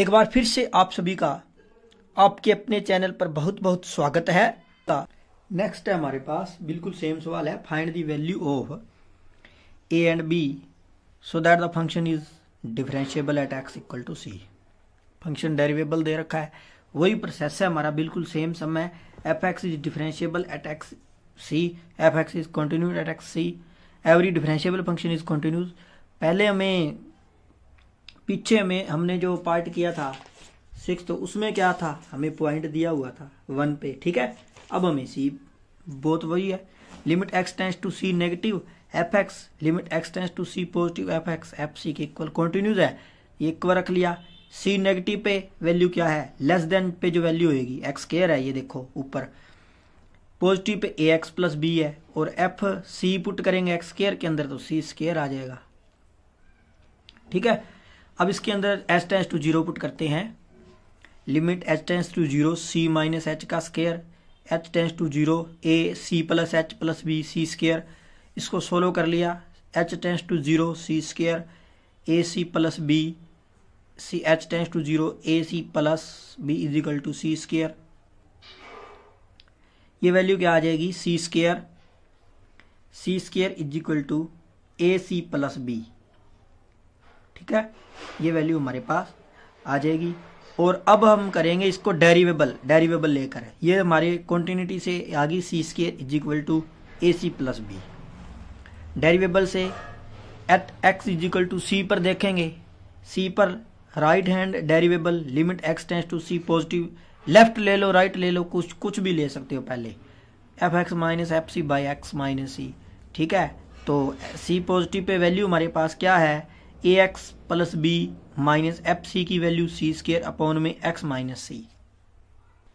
एक बार फिर से आप सभी का आपके अपने चैनल पर बहुत बहुत स्वागत है नेक्स्ट है हमारे पास बिल्कुल सेम सवाल है find the value of a and b so that the function is differentiable at x equal to c function derivable दे रखा है वही प्रोसेस है हमारा बिल्कुल सेम समय f x is differentiable at x c f x is continuous at x c every differentiable function is continuous पहले हमें पीछे में हमने जो पार्ट किया था सिक्स तो उसमें क्या था हमें पॉइंट दिया हुआ था वन पे ठीक है अब हमें सी बहुत वही है limit x tends to c negative f x limit x tends to c positive f x f c के इक्वल कॉन्टिन्यूज है ये इक्वल रख लिया सी नेगेटिव पे वैल्यू क्या है लेस देन पे जो वैल्यू होगी एक्स केयर है ये देखो ऊपर पॉजिटिव पे ए एक्स प्लस बी है और एफ सी पुट करेंगे एक्स केयर के अंदर तो सी स्केयर आ जाएगा ठीक है अब इसके अंदर h tends to zero put करते हैं limit h tends to zero c minus h का square h tends to zero a c plus h plus b c square इसको सोलो कर लिया h tends to zero c square a c plus b c h tends to zero a c plus b equal to c square ये value क्या आ जाएगी c square c square is equal to a c plus b ठीक है ये value हमारे पास आ जाएगी और अब हम करेंगे इसको डेरिवेबल डेरिवेबल लेकर ये हमारे कॉन्टिन्यूटी से आगे c square is equal to a c plus b derivable से at x is equal to c पर देखेंगे सी पर right hand derivable limit x tends to c positive left ले लो राइट ले लो कुछ कुछ भी ले सकते हो पहले f x minus f c by x minus c ठीक है तो सी पॉजिटिव पे वैल्यू हमारे पास क्या है a x plus b minus f c की वैल्यू सी स्केयर अपॉन में x minus c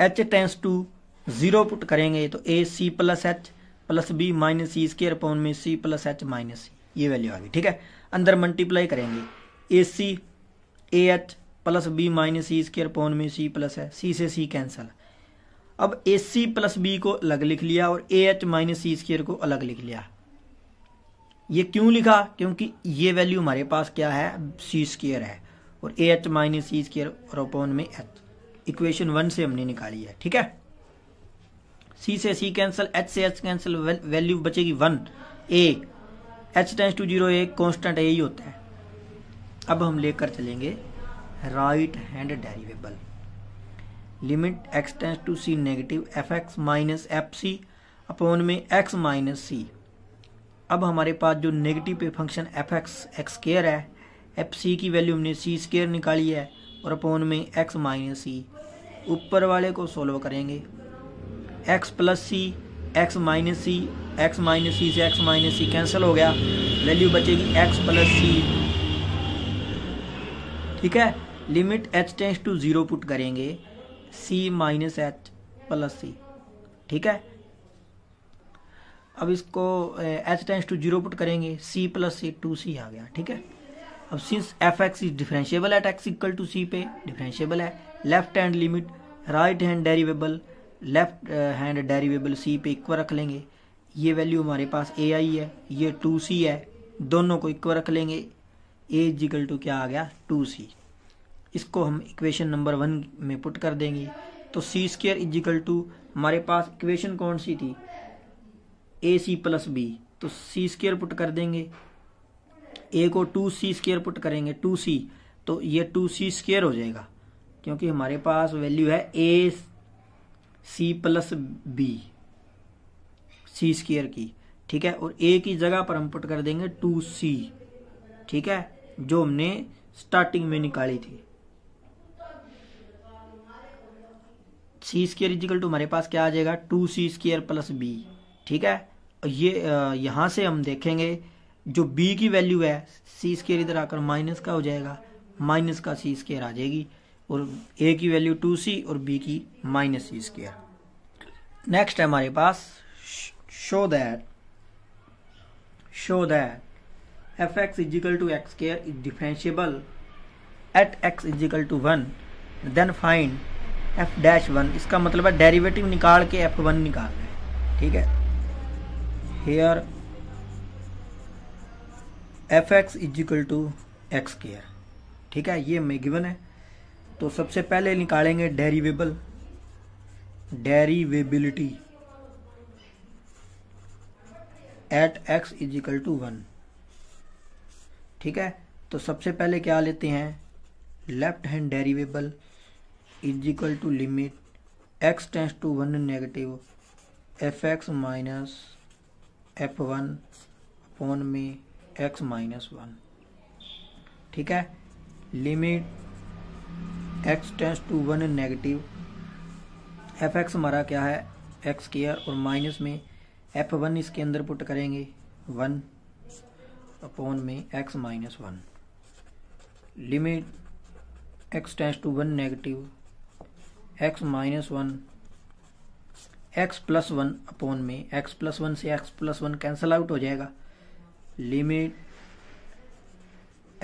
h tends to zero put करेंगे तो a c plus h plus b minus c square upon में c plus h minus c ये value आ गई ठीक है अंदर मल्टीप्लाई करेंगे a c a h plus b minus c square upon में सी प्लस है सी से सी कैंसल अब ए सी प्लस बी को अलग लिख लिया और a h minus c square को अलग लिख लिया ये क्यों लिखा क्योंकि ये वैल्यू हमारे पास क्या है सी स्केयर है और a h minus c square और अपॉन में एच इक्वेशन वन से हमने निकाली है ठीक है सी से सी कैंसिल एच से एच कैंसिल वैल्यू बचेगी one a h tends to zero constant a ही होता है अब हम लेकर चलेंगे right hand derivable limit x tends to c negative f x minus f c upon में एक्स माइनस सी अब हमारे पास जो नेगेटिव पे function f x x square है एफ सी की वैल्यू हमने सी स्केयर निकाली है और अपॉन में एक्स माइनस सी ऊपर वाले को सोल्व करेंगे x plus c x minus c x minus c से एक्स माइनस सी कैंसिल हो गया वैल्यू बचेगी एक्स प्लस सी ठीक है limit h tends to zero put करेंगे c minus h plus c ठीक है अब इसको h tends to zero put करेंगे सी प्लस सी टू सी आ गया ठीक है अब since f x is differentiable at x equal to c पे डिफरेंशियबल है left hand limit right hand derivable left hand derivable c पे इक्वल रख लेंगे ये वैल्यू हमारे पास ए आई है ये टू सी है दोनों को इक्वल रख लेंगे ए इजिकल टू क्या आ गया टू सी इसको हम इक्वेशन नंबर वन में पुट कर देंगे तो सी स्केयर इजिकल टू हमारे पास इक्वेशन कौन सी थी ए सी प्लस बी तो सी स्केयर पुट कर देंगे ए को टू सी स्केयर पुट करेंगे टू सी तो ये टू सी स्केयर हो जाएगा क्योंकि हमारे पास वैल्यू है a c plus b c square की ठीक है और ए की जगह पर हम पुट कर देंगे टू सी ठीक है जो हमने स्टार्टिंग में निकाली थी सी स्केयर इजिकल टू हमारे पास क्या आ जाएगा two c square plus b ठीक है ये यहाँ से हम देखेंगे जो बी की वैल्यू है सी स्केयर इधर आकर माइनस का हो जाएगा माइनस का सी स्केयर आ जाएगी और ए की वैल्यू टू सी और बी की माइनस सी स्केयर नेक्स्ट है हमारे पास show that show that f x is equal to x square is differentiable at x is equal to one then find f dash one इसका मतलब है डेरिवेटिव निकाल के एफ निकाल निकालना है ठीक है here x is equal to x square ठीक है ये में गिवन है तो सबसे पहले निकालेंगे derivable derivability at x is equal to one ठीक है तो सबसे पहले क्या लेते हैं left hand derivable is equal to limit x tends to one negative f x minus f one upon में एक्स माइनस वन ठीक है limit x tends to one negative f x हमारा क्या है एक्स केयर और minus में f one इसके अंदर पुट करेंगे वन अपॉन में x minus one limit x tends to one negative x minus one x plus one upon में एक्स प्लस वन से x plus one cancel out हो जाएगा limit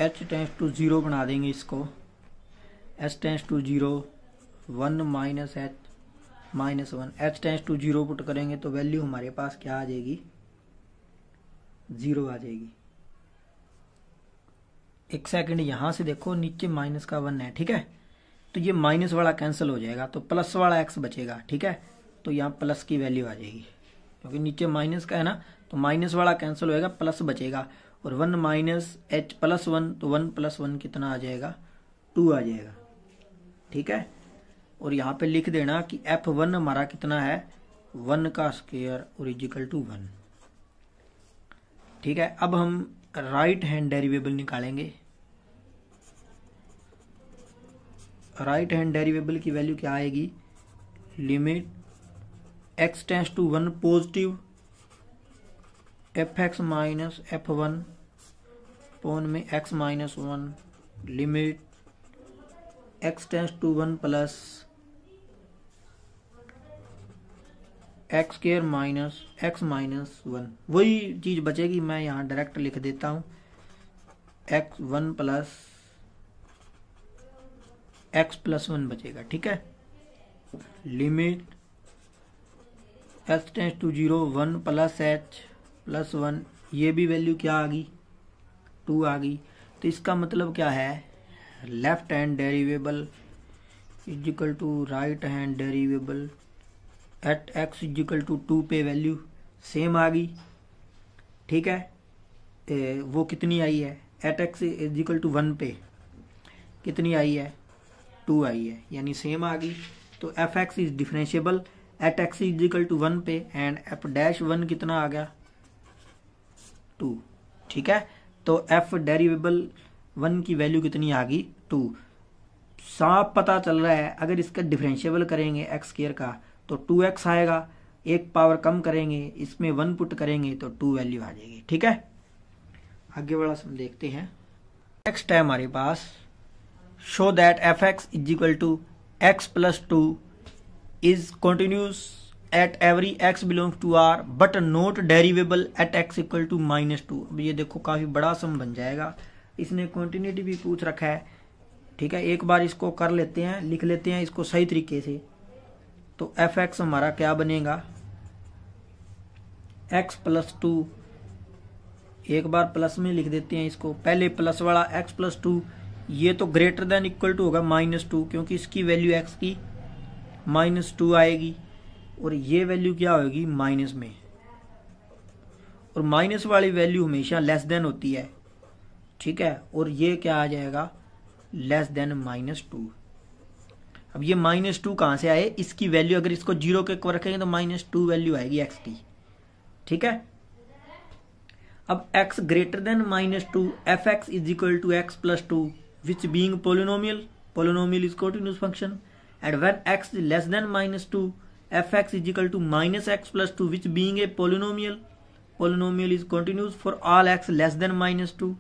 h tends to zero बना देंगे इसको h tends to zero one minus h minus one h tends to zero put करेंगे तो value हमारे पास क्या आ जाएगी ज़ीरो आ जाएगी एक सेकंड यहां से देखो नीचे माइनस का वन है ठीक है तो ये माइनस वाला कैंसिल हो जाएगा तो प्लस वाला एक्स बचेगा ठीक है तो यहाँ प्लस की वैल्यू आ जाएगी क्योंकि नीचे माइनस का है ना तो माइनस वाला कैंसिल होएगा प्लस बचेगा और one minus h plus one तो वन प्लस वन कितना आ जाएगा टू आ जाएगा ठीक है और यहाँ पे लिख देना कि एफ वन हमारा कितना है वन का स्केयर और इजिकल टू वन ठीक है अब हम राइट हैंड डेरिवेबल निकालेंगे राइट हैंड डेरिवेबल की वैल्यू क्या आएगी limit x tends to one positive f x minus f one पोन में x minus one limit x tends to one plus x square minus x minus one वही चीज़ बचेगी मैं यहाँ डायरेक्ट लिख देता हूं x one plus x plus one बचेगा ठीक है limit s tends to zero one plus h plus one ये भी वैल्यू क्या आ गई टू आ गई तो इसका मतलब क्या है left hand derivable equal to right hand derivable at x is equal to two पे वैल्यू सेम आ गई ठीक है ए, वो कितनी आई है at x is equal to one पे कितनी आई है टू आई है यानी सेम आ गई तो f x is differentiable at x is equal to one पे एंड एफ डैश वन कितना आ गया टू ठीक है तो एफ डेरिवेबल वन की वैल्यू कितनी आ गई टू साफ पता चल रहा है अगर इसका डिफरेंशियबल करेंगे एक्स केयर का तो टू एक्स आएगा एक पावर कम करेंगे इसमें वन पुट करेंगे तो टू वैल्यू आ जाएगी ठीक है आगे वाला सब देखते हैं नेक्स्ट है हमारे पास show that f x is equal to x plus two is continuous at every x belongs to r but not derivable at x equal to minus two अब ये देखो काफी बड़ा सम बन जाएगा इसने कॉन्टिन्यूटी भी पूछ रखा है ठीक है एक बार इसको कर लेते हैं लिख लेते हैं इसको सही तरीके से तो एफ एक्स हमारा क्या बनेगा एक्स प्लस टू एक बार प्लस में लिख देते हैं इसको पहले प्लस वाला एक्स प्लस टू ये तो ग्रेटर देन इक्वल टू होगा माइनस टू क्योंकि इसकी वैल्यू एक्स की माइनस टू आएगी और ये वैल्यू क्या होगी माइनस में और माइनस वाली वैल्यू हमेशा लेस देन होती है ठीक है और ये क्या आ जाएगा लेस देन माइनस टू अब ये माइनस टू कहां से आए इसकी वैल्यू अगर इसको जीरो के इक्वल रखेंगे तो माइनस टू वैल्यू आएगी एक्स की ठीक है अब x greater than minus two f x is equal to x plus two which being polynomial polynomial is continuous function and when x less than minus two f x is equal to minus x plus two which being a polynomial polynomial is continuous for all x less than minus two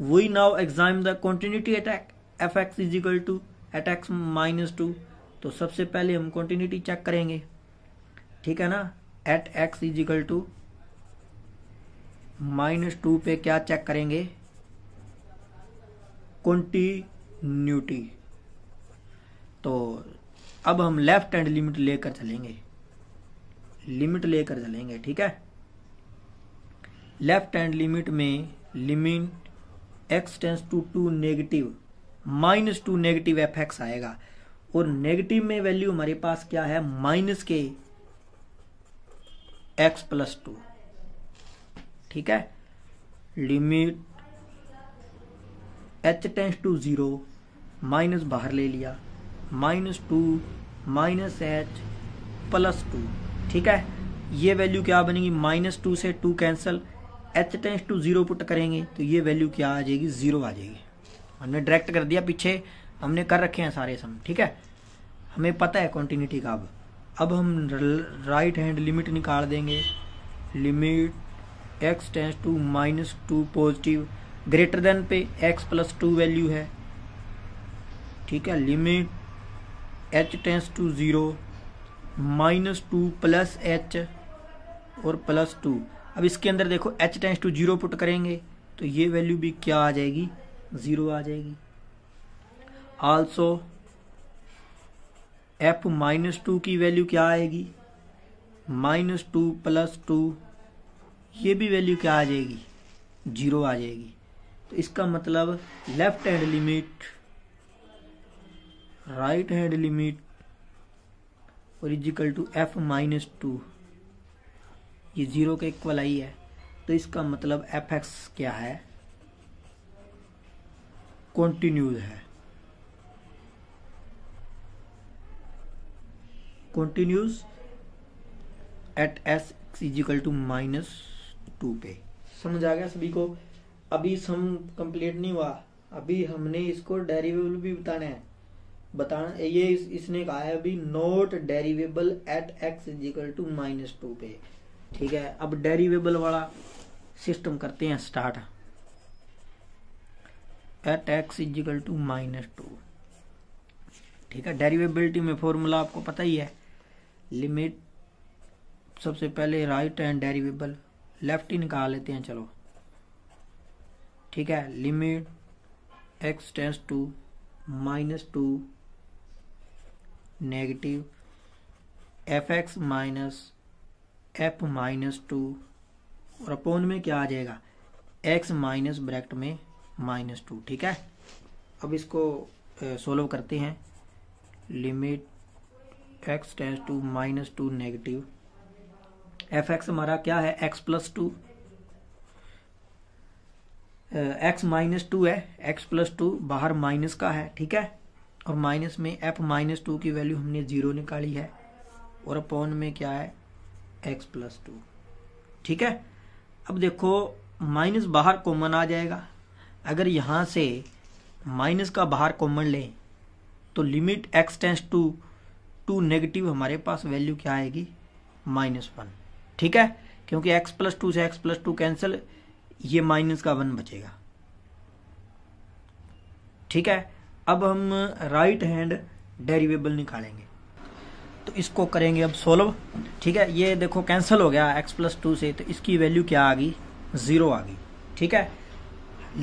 we now exam the continuity at x F x is equal to at x minus two तो सबसे पहले हम continuity check करेंगे ठीक है ना at x is equal to minus two पे क्या चेक करेंगे कॉन्टिन्यूटी तो अब हम लेफ्ट हैंड लिमिट लेकर चलेंगे लिमिट लेकर चलेंगे ठीक है लेफ्ट हैंड लिमिट में limit x tends to two negative minus two negative f x आएगा और नेगेटिव में वैल्यू हमारे पास क्या है माइनस के एक्स प्लस टू ठीक है limit h tends to zero minus बाहर ले लिया minus two minus h plus two ठीक है ये वैल्यू क्या बनेगी माइनस टू से two cancel h tends to zero put करेंगे तो ये वैल्यू क्या आ जाएगी जीरो आ जाएगी हमने डायरेक्ट कर दिया पीछे हमने कर रखे हैं सारे सम ठीक है हमें पता है कॉन्टीन्यूटी का अब अब हम राइट हैंड लिमिट निकाल देंगे limit x tends to minus two positive greater than पे एक्स प्लस टू वैल्यू है ठीक है limit h tends to zero minus two plus h और प्लस टू अब इसके अंदर देखो h tends to zero put करेंगे तो ये वैल्यू भी क्या आ जाएगी ज़ीरो आ जाएगी आल्सो एफ माइनस टू की वैल्यू क्या आएगी माइनस टू प्लस टू ये भी वैल्यू क्या आ जाएगी जीरो आ जाएगी तो इसका मतलब left hand limit right hand limit और is equal to f minus two ये जीरो के इक्वल आई है तो इसका मतलब एफ एक्स क्या है कॉन्टिन्यूज है continuous at s is equal to minus two पे समझ आ गया सभी को अभी सम कंप्लीट नहीं हुआ अभी हमने इसको डेरिवेबल भी बताना है बताना ये इस, इसने कहा है अभी not derivable at x is equal to minus two पे ठीक है अब डेरिवेबल वाला सिस्टम करते हैं start at x is equal to minus two ठीक है डेरिवेबिलिटी में फॉर्मूला आपको पता ही है लिमिट सबसे पहले राइट एंड डेरिवेबल लेफ्ट ही निकाल लेते हैं चलो ठीक है limit x tends to minus two negative f x minus f minus two और अपोन में क्या आ जाएगा एक्स माइनस ब्रैकेट में माइनस टू ठीक है अब इसको सोल्व करते हैं limit x tends to minus two negative f x हमारा क्या है x plus two x minus two है एक्स प्लस टू बाहर माइनस का है ठीक है और माइनस में एफ माइनस टू की वैल्यू हमने ज़ीरो निकाली है और अपॉन में क्या है एक्स प्लस टू ठीक है अब देखो माइनस बाहर कॉमन आ जाएगा अगर यहां से माइनस का बाहर कॉमन लें तो limit x tends to two negative हमारे पास वैल्यू क्या आएगी माइनस वन ठीक है क्योंकि एक्स प्लस टू से एक्स प्लस टू कैंसिल ये माइनस का वन बचेगा ठीक है अब हम राइट हैंड डेरिवेबल निकालेंगे तो इसको करेंगे अब सोलव ठीक है ये देखो कैंसिल हो गया एक्स प्लस टू से तो इसकी वैल्यू क्या आ गई ज़ीरो आ गई ठीक है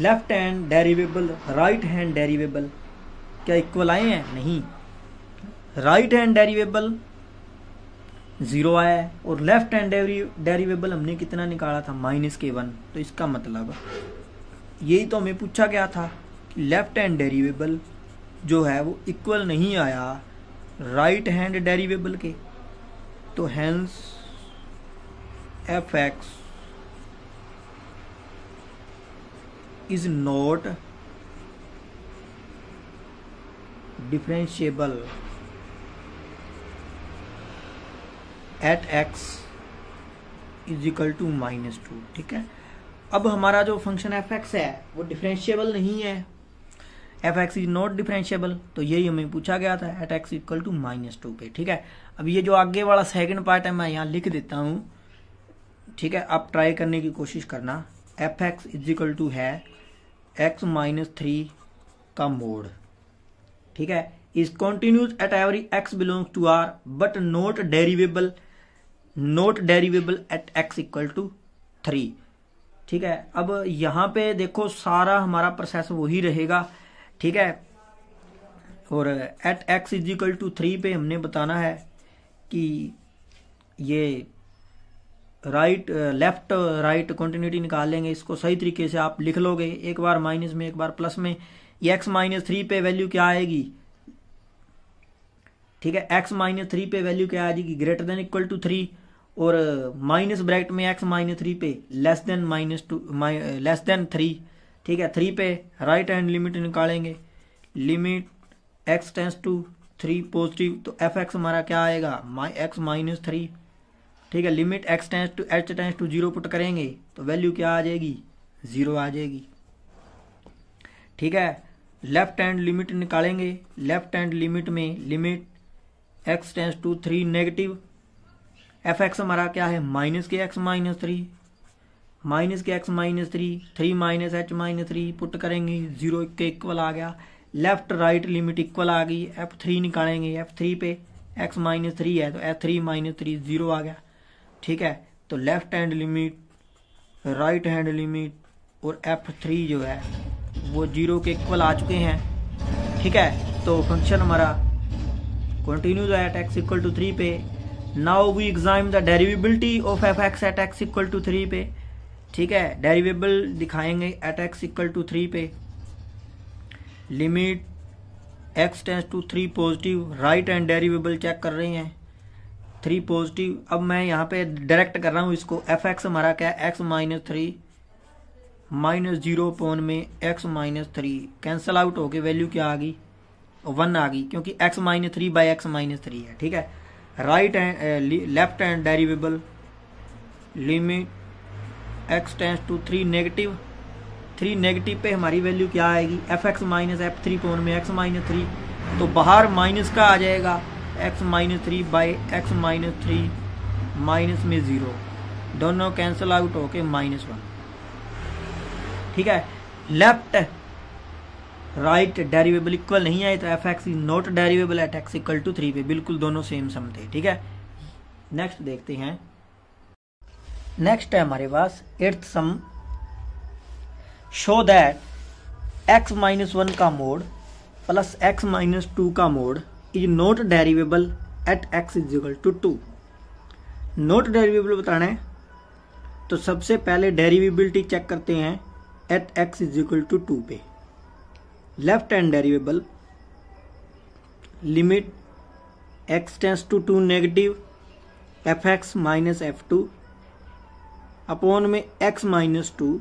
left hand derivable right hand derivable क्या इक्वल आए हैं नहीं राइट हैंड डेरिवेबल ज़ीरो आया है और लेफ्ट हैंड डेरिवेबल हमने कितना निकाला था माइनस के वन तो इसका मतलब यही तो हमें पूछा गया था लेफ़्ट हैंड डेरिवेबल जो है वो इक्वल नहीं आया राइट हैंड डेरिवेबल के तो hence f x is not differentiable at x is equal to minus two ठीक है अब हमारा जो फंक्शन एफ एक्स है वो डिफ्रेंशियबल नहीं है f x is not differentiable तो यही हमें पूछा गया था at x equal to minus two पे ठीक है अब ये जो आगे वाला सेकंड पार्ट है मैं यहाँ लिख देता हूँ ठीक है आप ट्राई करने की कोशिश करना f x is equal to है एक्स माइनस थ्री का मोड ठीक है is continuous at every x belong to R but not derivable not derivable at x equal to three ठीक है अब यहाँ पे देखो सारा हमारा प्रोसेस वही रहेगा ठीक है और at x is equal to three पे हमने बताना है कि ये राइट लेफ्ट राइट कंटिन्यूटी निकाल लेंगे इसको सही तरीके से आप लिख लोगे एक बार माइनस में एक बार प्लस में ये एक्स माइनस थ्री पे वैल्यू क्या आएगी ठीक है एक्स माइनस थ्री पे वैल्यू क्या आ जाएगी greater than equal to three और माइनस ब्रैकेट में एक्स माइनस थ्री पे less than minus two less than three ठीक है थ्री पे राइट हैंड लिमिट निकालेंगे limit x tends to three positive तो एफ एक्स हमारा क्या आएगा माई एक्स माइनस थ्री ठीक है limit x tends to h tends to zero put करेंगे तो वैल्यू क्या आ जाएगी जीरो आ जाएगी ठीक है लेफ्ट हैंड लिमिट निकालेंगे लेफ्ट हैंड लिमिट में limit x tends to three negative f x हमारा क्या है माइनस के एक्स माइनस थ्री माइनस के x minus three three minus h minus three put करेंगे जीरो के इक्वल आ गया लेफ्ट राइट लिमिट इक्वल आ गई एफ थ्री निकालेंगे एफ थ्री पे एक्स माइनस थ्री है तो f three minus three zero आ गया ठीक है तो left hand limit right hand limit और एफ थ्री जो है वो जीरो के इक्वल आ चुके हैं ठीक है तो फंक्शन हमारा continue at x equal to three पे now we exam the derivability of f x at x equal to three पे ठीक है डेरिवेबल दिखाएंगे at x equal to three पे limit x tends to three positive right hand derivable check कर रहे हैं three positive अब मैं यहाँ पे डायरेक्ट कर रहा हूँ इसको एफ एक्स हमारा क्या है x minus three minus zero पोन में x minus three cancel out हो गई वैल्यू क्या आ गई वन आ गई क्योंकि x minus three by x minus three है ठीक है right hand left hand derivable limit x tends to three negative three negative पे हमारी वैल्यू क्या आएगी f x minus f three कौन में एक्स माइनस थ्री तो बाहर माइनस का आ जाएगा x minus three by x minus three minus में ज़ीरो दोनों कैंसिल आउट होके माइनस वन ठीक है लेफ्ट राइट डेरिवेबल इक्वल नहीं आए तो f x is not derivable at x equal to three पे बिल्कुल दोनों सेम समझे ठीक है नेक्स्ट देखते हैं नेक्स्ट है हमारे पास eighth sum show that x minus one का mod plus x minus two का mod is not derivable at x is equal to two not derivable बताना है तो सबसे पहले डेरिवेबिलिटी चेक करते हैं at x is equal to two पे left hand derivable limit x tends to two negative f x minus f two upon में x minus two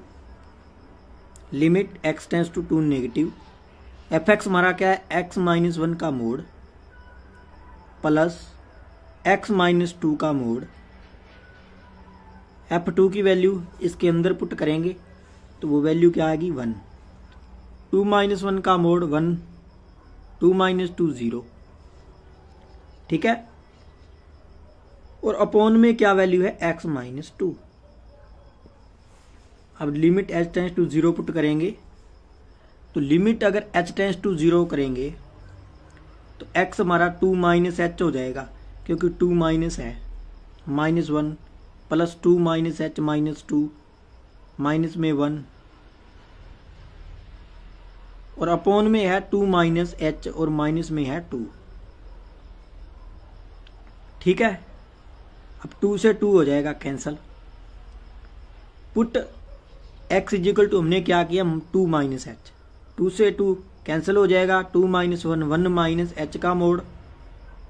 limit x tends to two negative f x हमारा क्या है x minus one का mod plus x minus two का mod f two की value इसके अंदर put करेंगे तो वो वैल्यू क्या आएगी वन टू माइनस वन का mod one two minus two zero ठीक है और अपॉन में क्या वैल्यू है एक्स माइनस टू अब limit h tends to zero put करेंगे तो लिमिट अगर एच टेंस टू ज़ीरो करेंगे तो एक्स हमारा टू माइनस एच हो जाएगा क्योंकि टू माइनस है minus one plus two minus h minus two minus में वन और अपोन में है टू माइनस एच और माइनस में है टू ठीक है अब टू से टू हो जाएगा cancel put x is equal to हमने क्या किया टू माइनस एच टू से टू कैंसिल हो जाएगा two minus one one minus h का मोड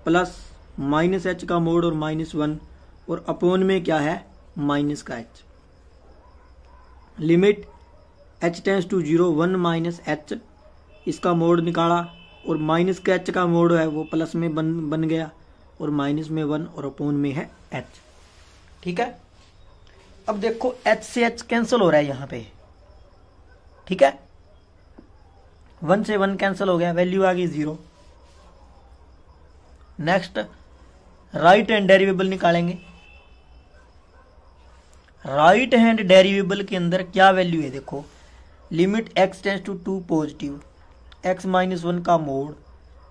प्लस माइनस एच का मोड और माइनस वन और अपोन में क्या है माइनस का h limit h tends to zero one minus h इसका मोड निकाला और माइनस का एच का मोड है वो प्लस में बन बन गया और माइनस में वन और अपोन में है एच ठीक है अब देखो एच से एच कैंसिल हो रहा है यहां पे ठीक है वन से वन कैंसिल हो गया वैल्यू आ गई zero next right hand derivable निकालेंगे राइट हैंड डेरिवेबल के अंदर क्या वैल्यू है देखो limit x tends to two positive x minus one का mod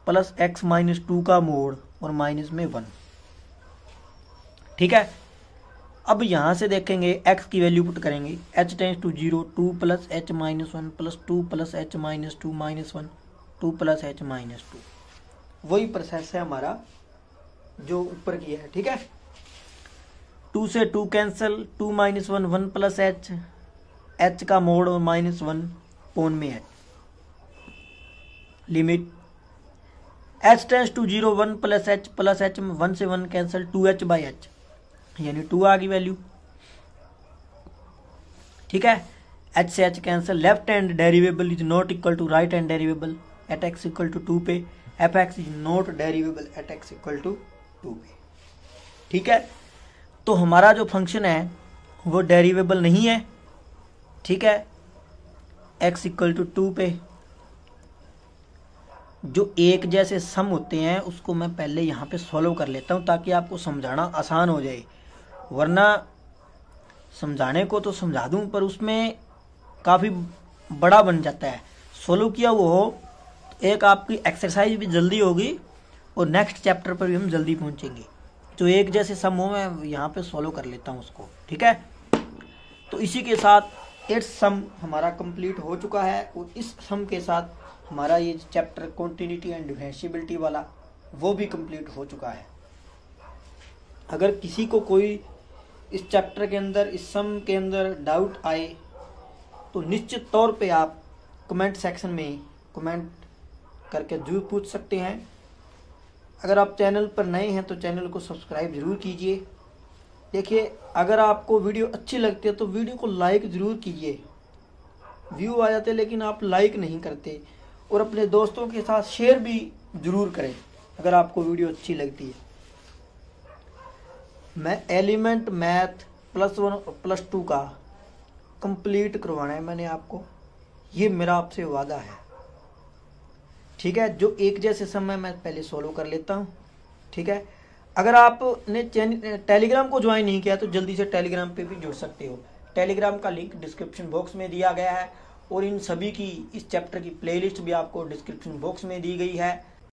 plus x minus two का मोड और माइनस में वन ठीक है अब यहाँ से देखेंगे एक्स की वैल्यू पुट करेंगे h tends to zero two plus h minus one plus two plus h minus two minus one two plus h minus two वही प्रोसेस है हमारा जो ऊपर किया है ठीक है टू से two cancel two minus one one plus h h का मोड और माइनस वन पोन में है limit h tends to zero one plus h plus h one से one cancel two h by h यानी टू आ गई value ठीक है एच से h cancel left hand derivable is not equal to right hand derivable at x equal to two पे f x is not derivable at x equal to two पे ठीक है तो हमारा जो फंक्शन है वो डेरिवेबल नहीं है ठीक है एक्स इक्वल टू टू पे जो एक जैसे सम होते हैं उसको मैं पहले यहाँ पे सॉल्व कर लेता हूँ ताकि आपको समझाना आसान हो जाए वरना समझाने को तो समझा दूं पर उसमें काफ़ी बड़ा बन जाता है सोल्व किया वो हो तो एक आपकी एक्सरसाइज भी जल्दी होगी और नेक्स्ट चैप्टर पर भी हम जल्दी पहुंचेंगे जो एक जैसे सम हो मैं यहाँ पे सोलो कर लेता हूँ उसको ठीक है तो इसी के साथ एट सम हमारा कंप्लीट हो चुका है और इस सम के साथ हमारा ये चैप्टर कॉन्टीन्यूटी एंड डिफेंसिबिलिटी वाला वो भी कम्प्लीट हो चुका है अगर किसी को कोई इस चैप्टर के अंदर इस सम के अंदर डाउट आए तो निश्चित तौर पे आप कमेंट सेक्शन में कमेंट करके जरूर पूछ सकते हैं अगर आप चैनल पर नए हैं तो चैनल को सब्सक्राइब ज़रूर कीजिए देखिए अगर आपको वीडियो अच्छी लगती है तो वीडियो को लाइक ज़रूर कीजिए व्यू आ जाते लेकिन आप लाइक नहीं करते और अपने दोस्तों के साथ शेयर भी ज़रूर करें अगर आपको वीडियो अच्छी लगती है मैं element math plus one plus two का कंप्लीट करवाना है मैंने आपको ये मेरा आपसे वादा है ठीक है जो एक जैसे समय मैं पहले सॉल्व कर लेता हूँ ठीक है अगर आपने टेलीग्राम को ज्वाइन नहीं किया तो जल्दी से टेलीग्राम पे भी जुड़ सकते हो टेलीग्राम का लिंक डिस्क्रिप्शन बॉक्स में दिया गया है और इन सभी की इस चैप्टर की प्लेलिस्ट भी आपको डिस्क्रिप्शन बॉक्स में दी गई है